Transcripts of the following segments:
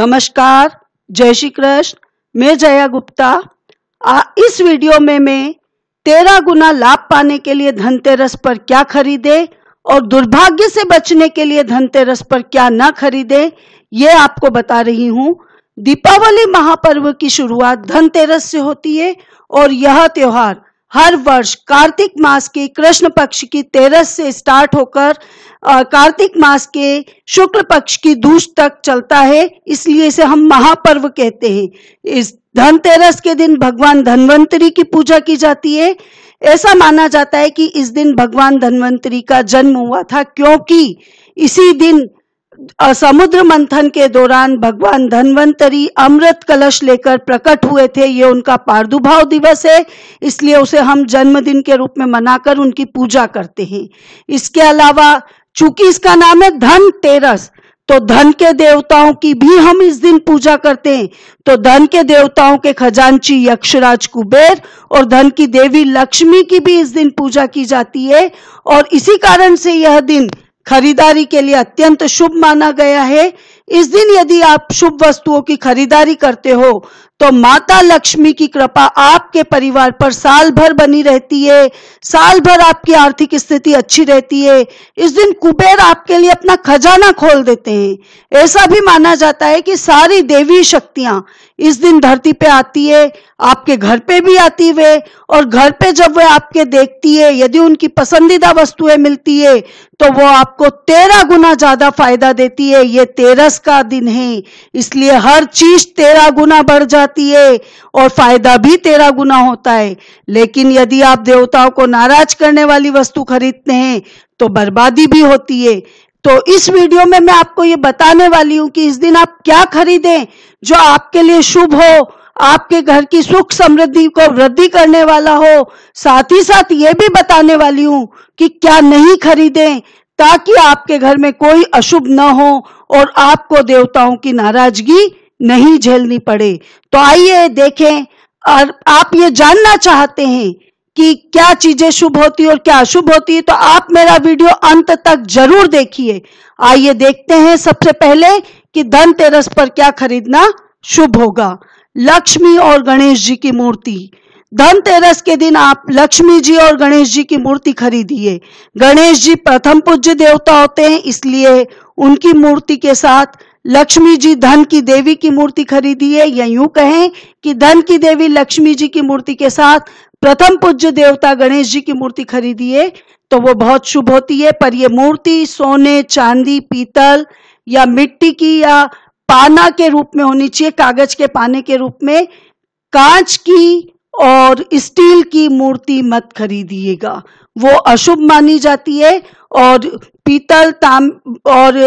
नमस्कार जय श्री कृष्ण मैं जया गुप्ता आ, इस वीडियो में मैं तेरह गुना लाभ पाने के लिए धनतेरस पर क्या खरीदे और दुर्भाग्य से बचने के लिए धनतेरस पर क्या ना खरीदे ये आपको बता रही हूँ दीपावली महापर्व की शुरुआत धनतेरस से होती है और यह त्योहार हर वर्ष कार्तिक मास के कृष्ण पक्ष की तेरस से स्टार्ट होकर कार्तिक मास के शुक्ल पक्ष की दूस तक चलता है इसलिए इसे हम महापर्व कहते हैं इस धनतेरस के दिन भगवान धनवंतरी की पूजा की जाती है ऐसा माना जाता है कि इस दिन भगवान धनवंतरी का जन्म हुआ था क्योंकि इसी दिन समुद्र मंथन के दौरान भगवान धनवंतरी अमृत कलश लेकर प्रकट हुए थे ये उनका पार्दुभाव दिवस है इसलिए उसे हम जन्मदिन के रूप में मनाकर उनकी पूजा करते हैं इसके अलावा चूंकि इसका नाम है धन तेरस तो धन के देवताओं की भी हम इस दिन पूजा करते हैं तो धन के देवताओं के खजांची यक्षराज कुबेर और धन की देवी लक्ष्मी की भी इस दिन पूजा की जाती है और इसी कारण से यह दिन खरीदारी के लिए अत्यंत शुभ माना गया है इस दिन यदि आप शुभ वस्तुओं की खरीदारी करते हो तो माता लक्ष्मी की कृपा आपके परिवार पर साल भर बनी रहती है साल भर आपकी आर्थिक स्थिति अच्छी रहती है इस दिन कुबेर आपके लिए अपना खजाना खोल देते हैं ऐसा भी माना जाता है कि सारी देवी शक्तियां इस दिन धरती पे आती है आपके घर पे भी आती है और घर पे जब वह आपके देखती है यदि उनकी पसंदीदा वस्तुएं मिलती है तो वो आपको तेरह गुना ज्यादा फायदा देती है ये तेरस का दिन है इसलिए हर चीज तेरह गुना बढ़ जाती है और फायदा भी तेरह गुना होता है लेकिन यदि आप देवताओं को नाराज करने वाली वस्तु खरीदते हैं तो बर्बादी भी होती है तो इस वीडियो में मैं आपको ये बताने वाली हूँ कि इस दिन आप क्या खरीदें जो आपके लिए शुभ हो आपके घर की सुख समृद्धि को वृद्धि करने वाला हो साथ ही साथ ये भी बताने वाली हूं कि क्या नहीं खरीदें ताकि आपके घर में कोई अशुभ न हो और आपको देवताओं की नाराजगी नहीं झेलनी पड़े तो आइए देखें और आप ये जानना चाहते हैं कि क्या चीजें शुभ होती है और क्या अशुभ होती है तो आप मेरा वीडियो अंत तक जरूर देखिए आइए देखते हैं सबसे पहले कि धनतेरस पर क्या खरीदना शुभ होगा लक्ष्मी और गणेश जी की मूर्ति धनतेरस के दिन आप लक्ष्मी जी और गणेश जी की मूर्ति खरीदिए गणेश जी प्रथम पूज्य देवता होते हैं इसलिए उनकी मूर्ति के साथ लक्ष्मी जी धन की देवी की मूर्ति खरीदिए या यूं कहें कि धन की देवी लक्ष्मी जी की मूर्ति के साथ प्रथम पूज्य देवता गणेश जी की मूर्ति खरीदिए तो वो बहुत शुभ होती है पर ये मूर्ति सोने चांदी पीतल या मिट्टी की या पाना के रूप में होनी चाहिए कागज के पाने के रूप में कांच की और स्टील की मूर्ति मत खरीदिएगा वो अशुभ मानी जाती है और पीतल ताम और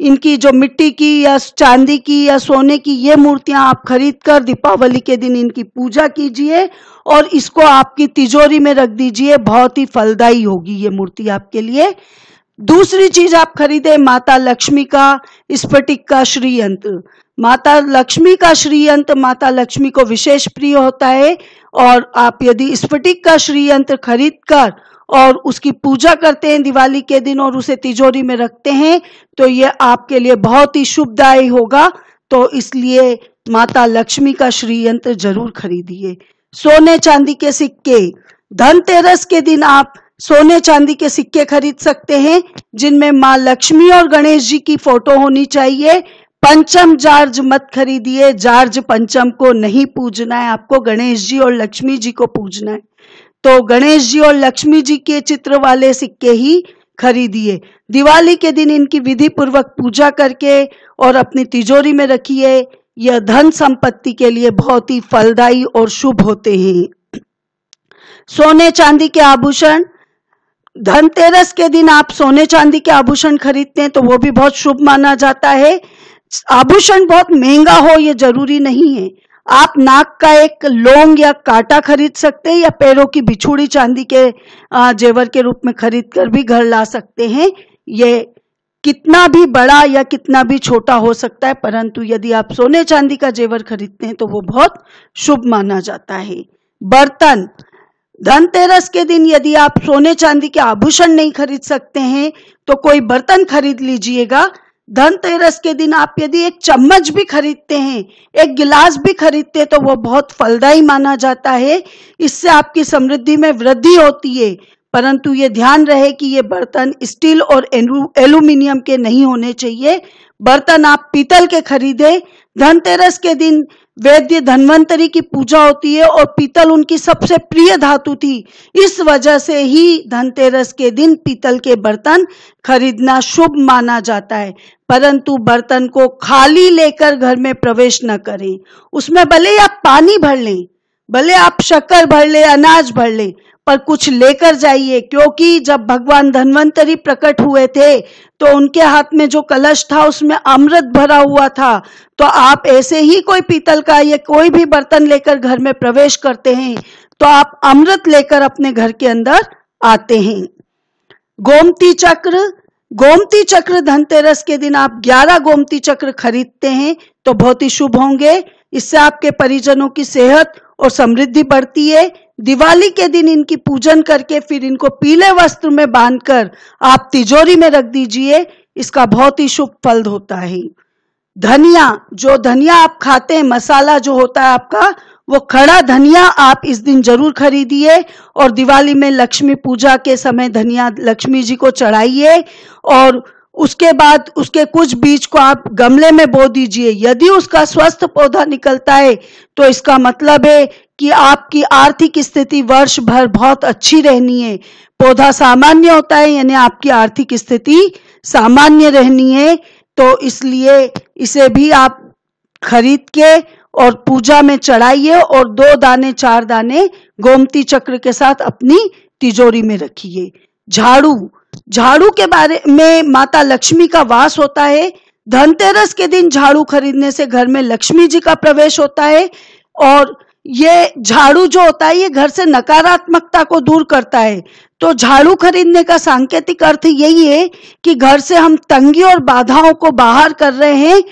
इनकी जो मिट्टी की या चांदी की या सोने की ये मूर्तियां आप खरीद कर दीपावली के दिन इनकी पूजा कीजिए और इसको आपकी तिजोरी में रख दीजिए बहुत ही फलदायी होगी ये मूर्ति आपके लिए दूसरी चीज आप खरीदे माता लक्ष्मी का स्फटिक का श्रीयंत्र माता लक्ष्मी का श्रीयंत्र माता लक्ष्मी को विशेष प्रिय होता है और आप यदि स्फटिक का श्रीयंत्र खरीद कर और उसकी पूजा करते हैं दिवाली के दिन और उसे तिजोरी में रखते हैं तो ये आपके लिए बहुत ही शुभदायी होगा तो इसलिए माता लक्ष्मी का श्री यंत्र जरूर खरीदिए सोने चांदी के सिक्के धनतेरस के दिन आप सोने चांदी के सिक्के खरीद सकते हैं जिनमें माँ लक्ष्मी और गणेश जी की फोटो होनी चाहिए पंचम जार्ज मत खरीदिए जार्ज पंचम को नहीं पूजना है आपको गणेश जी और लक्ष्मी जी को पूजना है तो गणेश जी और लक्ष्मी जी के चित्र वाले सिक्के ही खरीदिए दिवाली के दिन इनकी विधि पूर्वक पूजा करके और अपनी तिजोरी में रखिए यह धन संपत्ति के लिए बहुत ही फलदायी और शुभ होते हैं सोने चांदी के आभूषण धनतेरस के दिन आप सोने चांदी के आभूषण खरीदते हैं तो वो भी बहुत शुभ माना जाता है आभूषण बहुत महंगा हो ये जरूरी नहीं है आप नाक का एक लोंग या काटा खरीद सकते हैं या पैरों की बिछुड़ी चांदी के जेवर के रूप में खरीद कर भी घर ला सकते हैं ये कितना भी बड़ा या कितना भी छोटा हो सकता है परंतु यदि आप सोने चांदी का जेवर खरीदते हैं तो वो बहुत शुभ माना जाता है बर्तन धनतेरस के दिन यदि आप सोने चांदी के आभूषण नहीं खरीद सकते हैं तो कोई बर्तन खरीद लीजिएगा धनतेरस के दिन आप यदि एक चम्मच भी खरीदते हैं एक गिलास भी खरीदते हैं तो वो बहुत फलदायी माना जाता है इससे आपकी समृद्धि में वृद्धि होती है परंतु ये ध्यान रहे कि ये बर्तन स्टील और एल्यूमिनियम के नहीं होने चाहिए बर्तन आप पीतल के खरीदे धनतेरस के दिन वैद्य धनवंतरी की पूजा होती है और पीतल उनकी सबसे प्रिय धातु थी इस वजह से ही धनतेरस के दिन पीतल के बर्तन खरीदना शुभ माना जाता है परंतु बर्तन को खाली लेकर घर में प्रवेश न करें उसमें भले आप पानी भर लें भले आप शक्कर भर ले अनाज भर ले पर कुछ लेकर जाइए क्योंकि जब भगवान धन्वंतरी प्रकट हुए थे तो उनके हाथ में जो कलश था उसमें अमृत भरा हुआ था तो आप ऐसे ही कोई पीतल का या कोई भी बर्तन लेकर घर में प्रवेश करते हैं तो आप अमृत लेकर अपने घर के अंदर आते हैं गोमती चक्र गोमती चक्र धनतेरस के दिन आप 11 गोमती चक्र खरीदते हैं तो बहुत ही शुभ होंगे इससे आपके परिजनों की सेहत और समृद्धि बढ़ती है दिवाली के दिन इनकी पूजन करके फिर इनको पीले वस्त्र में बांधकर आप तिजोरी में रख दीजिए इसका बहुत ही शुभ फल होता है धनिया जो धनिया आप खाते हैं मसाला जो होता है आपका वो खड़ा धनिया आप इस दिन जरूर खरीदिए और दिवाली में लक्ष्मी पूजा के समय धनिया लक्ष्मी जी को चढ़ाइए और उसके बाद उसके कुछ बीज को आप गमले में बो दीजिए यदि उसका स्वस्थ पौधा निकलता है तो इसका मतलब है कि आपकी आर्थिक स्थिति वर्ष भर बहुत अच्छी रहनी है पौधा सामान्य होता है यानी आपकी आर्थिक स्थिति सामान्य रहनी है तो इसलिए इसे भी आप खरीद के और पूजा में चढ़ाइए और दो दाने चार दाने गोमती चक्र के साथ अपनी तिजोरी में रखिए झाड़ू झाड़ू के बारे में माता लक्ष्मी का वास होता है धनतेरस के दिन झाड़ू खरीदने से घर में लक्ष्मी जी का प्रवेश होता है और ये झाड़ू जो होता है ये घर से नकारात्मकता को दूर करता है तो झाड़ू खरीदने का सांकेतिक अर्थ यही है कि घर से हम तंगी और बाधाओं को बाहर कर रहे हैं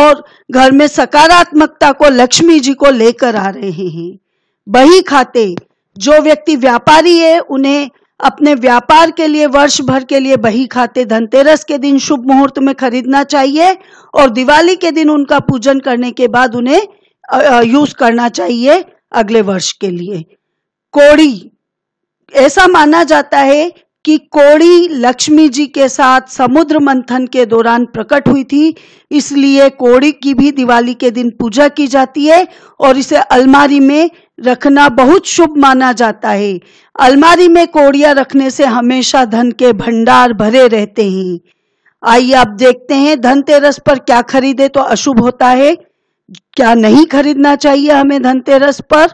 और घर में सकारात्मकता को लक्ष्मी जी को लेकर आ रहे हैं बही खाते जो व्यक्ति व्यापारी है उन्हें अपने व्यापार के लिए वर्ष भर के लिए बही खाते धनतेरस के दिन शुभ मुहूर्त में खरीदना चाहिए और दिवाली के दिन उनका पूजन करने के बाद उन्हें यूज करना चाहिए अगले वर्ष के लिए कोड़ी ऐसा माना जाता है कि कोड़ी लक्ष्मी जी के साथ समुद्र मंथन के दौरान प्रकट हुई थी इसलिए कोड़ी की भी दिवाली के दिन पूजा की जाती है और इसे अलमारी में रखना बहुत शुभ माना जाता है अलमारी में कोड़िया रखने से हमेशा धन के भंडार भरे रहते हैं आइए आप देखते हैं धनतेरस पर क्या खरीदे तो अशुभ होता है क्या नहीं खरीदना चाहिए हमें धनतेरस पर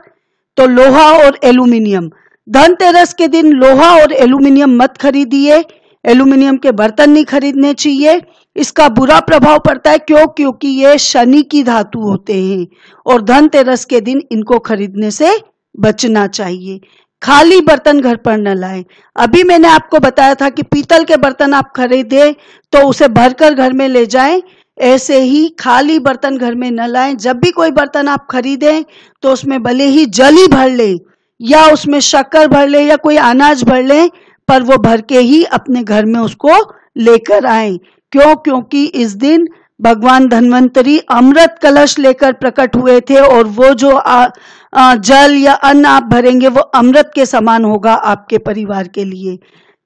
तो लोहा और एल्यूमिनियम धनतेरस के दिन लोहा और एल्यूमिनियम मत खरीदिए एल्यूमिनियम के बर्तन नहीं खरीदने चाहिए इसका बुरा प्रभाव पड़ता है क्यों क्योंकि ये शनि की धातु होते हैं और धनतेरस के दिन इनको खरीदने से बचना चाहिए खाली बर्तन घर पर न लाएं अभी मैंने आपको बताया था कि पीतल के बर्तन आप खरीदें तो उसे भरकर घर में ले जाएं ऐसे ही खाली बर्तन घर में न लाएं जब भी कोई बर्तन आप खरीदें तो उसमें भले ही जल ही भर लें या उसमें शक्कर भर लें या कोई अनाज भर लें पर वो भर के ही अपने घर में उसको लेकर आए क्यों क्योंकि इस दिन भगवान धन्वंतरी अमृत कलश लेकर प्रकट हुए थे और वो जो आ, आ, जल या अन्न आप भरेंगे वो अमृत के समान होगा आपके परिवार के लिए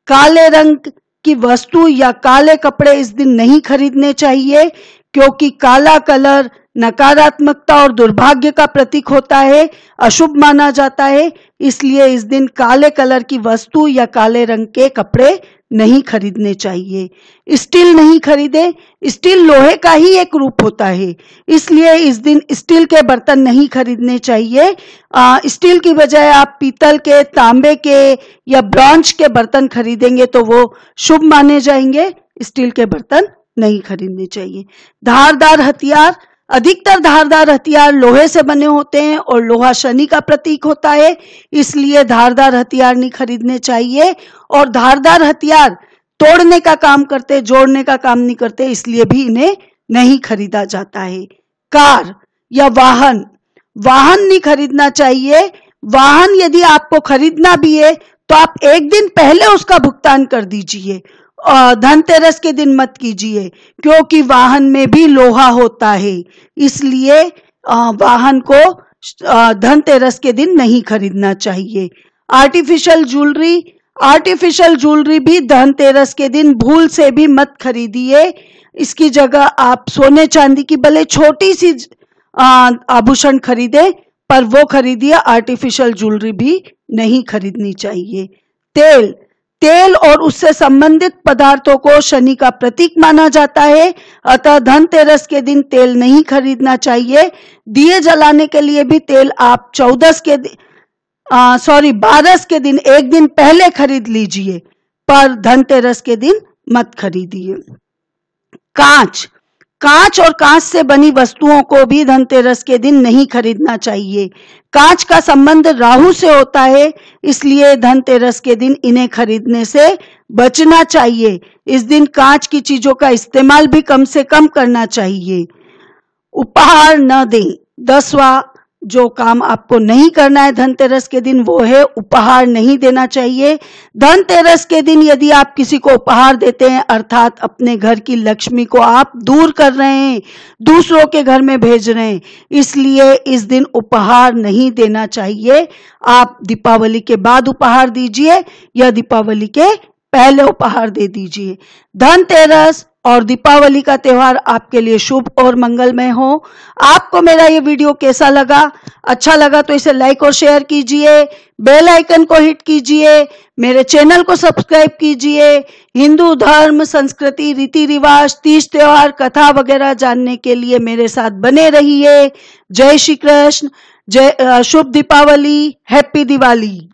काले रंग की वस्तु या काले कपड़े इस दिन नहीं खरीदने चाहिए क्योंकि काला कलर नकारात्मकता और दुर्भाग्य का प्रतीक होता है अशुभ माना जाता है इसलिए इस दिन काले कलर की वस्तु या काले रंग के कपड़े नहीं खरीदने चाहिए स्टील नहीं खरीदे स्टील लोहे का ही एक रूप होता है इसलिए इस दिन स्टील के बर्तन नहीं खरीदने चाहिए स्टील की बजाय आप पीतल के तांबे के या ब्रांच के बर्तन खरीदेंगे तो वो शुभ माने जाएंगे स्टील के बर्तन नहीं खरीदने चाहिए धारदार हथियार अधिकतर धारदार हथियार लोहे से बने होते हैं और लोहा शनि का प्रतीक होता है इसलिए धारदार हथियार नहीं खरीदने चाहिए और धारदार हथियार तोड़ने का काम करते जोड़ने का काम नहीं करते इसलिए भी इन्हें नहीं खरीदा जाता है कार या वाहन वाहन नहीं खरीदना चाहिए वाहन यदि आपको खरीदना भी है तो आप एक दिन पहले उसका भुगतान कर दीजिए धनतेरस के दिन मत कीजिए क्योंकि वाहन में भी लोहा होता है इसलिए वाहन को धनतेरस के दिन नहीं खरीदना चाहिए आर्टिफिशियल ज्वेलरी आर्टिफिशियल ज्वेलरी भी धनतेरस के दिन भूल से भी मत खरीदिए इसकी जगह आप सोने चांदी की भले छोटी सी आभूषण खरीदे पर वो खरीदिए आर्टिफिशियल ज्वेलरी भी नहीं खरीदनी चाहिए तेल तेल और उससे संबंधित पदार्थों को शनि का प्रतीक माना जाता है अतः धनतेरस के दिन तेल नहीं खरीदना चाहिए दिए जलाने के लिए भी तेल आप चौदस के सॉरी बारस के दिन एक दिन पहले खरीद लीजिए पर धनतेरस के दिन मत खरीदिए कांच कांच और कांच से बनी वस्तुओं को भी धनतेरस के दिन नहीं खरीदना चाहिए कांच का संबंध राहु से होता है इसलिए धनतेरस के दिन इन्हें खरीदने से बचना चाहिए इस दिन कांच की चीजों का इस्तेमाल भी कम से कम करना चाहिए उपहार न दें दसवा जो काम आपको नहीं करना है धनतेरस के दिन वो है उपहार नहीं देना चाहिए धनतेरस के दिन यदि आप किसी को उपहार देते हैं अर्थात अपने घर की लक्ष्मी को आप दूर कर रहे हैं दूसरों के घर में भेज रहे हैं इसलिए इस दिन उपहार नहीं देना चाहिए आप दीपावली के बाद उपहार दीजिए या दीपावली के पहले उपहार दे दीजिए धनतेरस और दीपावली का त्यौहार आपके लिए शुभ और मंगलमय हो आपको मेरा ये वीडियो कैसा लगा अच्छा लगा तो इसे लाइक और शेयर कीजिए बेल आइकन को हिट कीजिए मेरे चैनल को सब्सक्राइब कीजिए हिंदू धर्म संस्कृति रीति रिवाज तीज त्योहार कथा वगैरह जानने के लिए मेरे साथ बने रहिए जय श्री कृष्ण जय शुभ दीपावली हैप्पी दिवाली